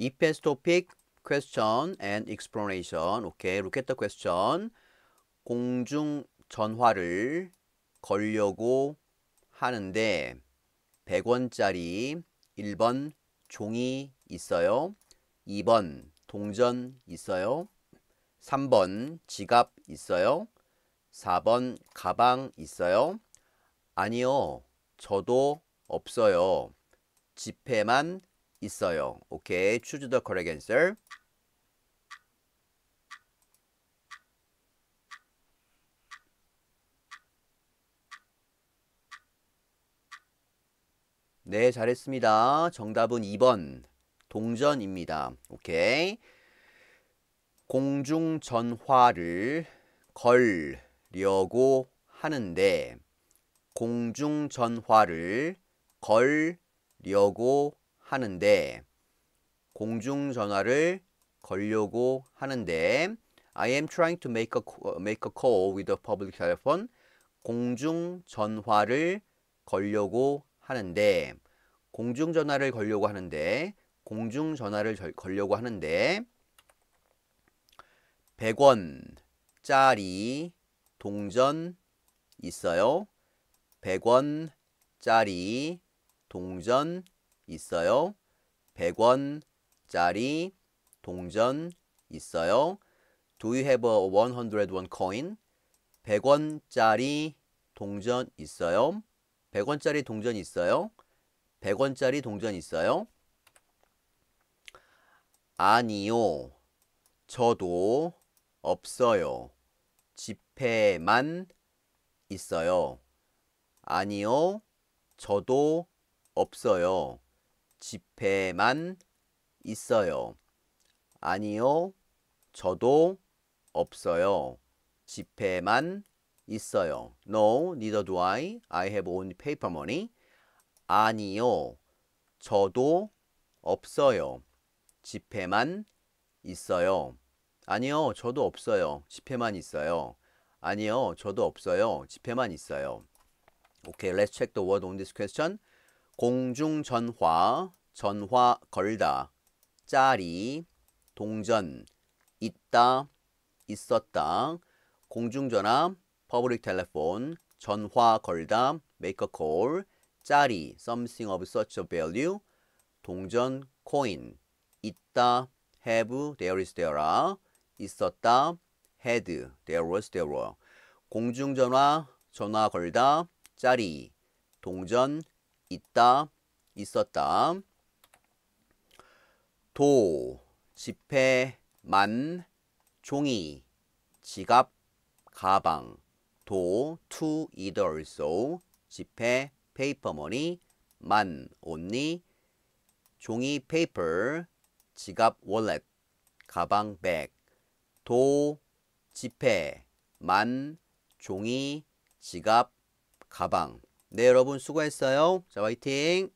EPS topic, question and explanation. 오케이, look at the question. 공중 전화를 걸려고 하는데 100원짜리 1번 종이 있어요. 2번 동전 있어요. 3번 지갑 있어요. 4번 가방 있어요. 아니요. 저도 없어요. 지폐만 있어요. 오케이. choose the correct answer. 네, 잘했습니다. 정답은 2번 동전입니다. 오케이. 공중 전화를 걸려고 하는데 공중 전화를 걸려고 하는데 공중전화를 걸려고 하는데 I am trying to make a, make a call with a public telephone. 공중전화를 걸려고 하는데 공중전화를 걸려고 하는데 공중전화를 절, 걸려고 하는데 100원짜리 동전 있어요? 100원짜리 동전 있어요. 100원짜리 동전 있어요. Do you have a 101 coin? 100원짜리 동전 있어요? 100원짜리 동전 있어요? 100원짜리 동전 있어요? 아니요. 저도 없어요. 지폐만 있어요. 아니요. 저도 없어요. 집에만 있어요. 아니요. 저도 없어요. 집에만 있어요. No, neither do I. I have only paper money. 아니요. 저도 없어요. 집에만 있어요. 아니요. 저도 없어요. 집에만 있어요. 아니요. 저도 없어요. 집에만 있어요. Okay, let's check the word on this question. 공중전화, 전화 걸다, 짜리, 동전, 있다, 있었다, 공중전화, public telephone, 전화 걸다, make a call, 짜리, something of such a value, 동전, coin, 있다, have, there is, there are, 있었다, had, there was, there were, 공중전화, 전화 걸다, 짜리, 동전, 있다, 있었다. 도, 지폐, 만, 종이, 지갑, 가방. 도, to, either, also. 지폐, paper money, 만, only. 종이, paper. 지갑, wallet. 가방, bag. 도, 지폐, 만, 종이, 지갑, 가방. 네, 여러분 수고했어요. 자, 화이팅!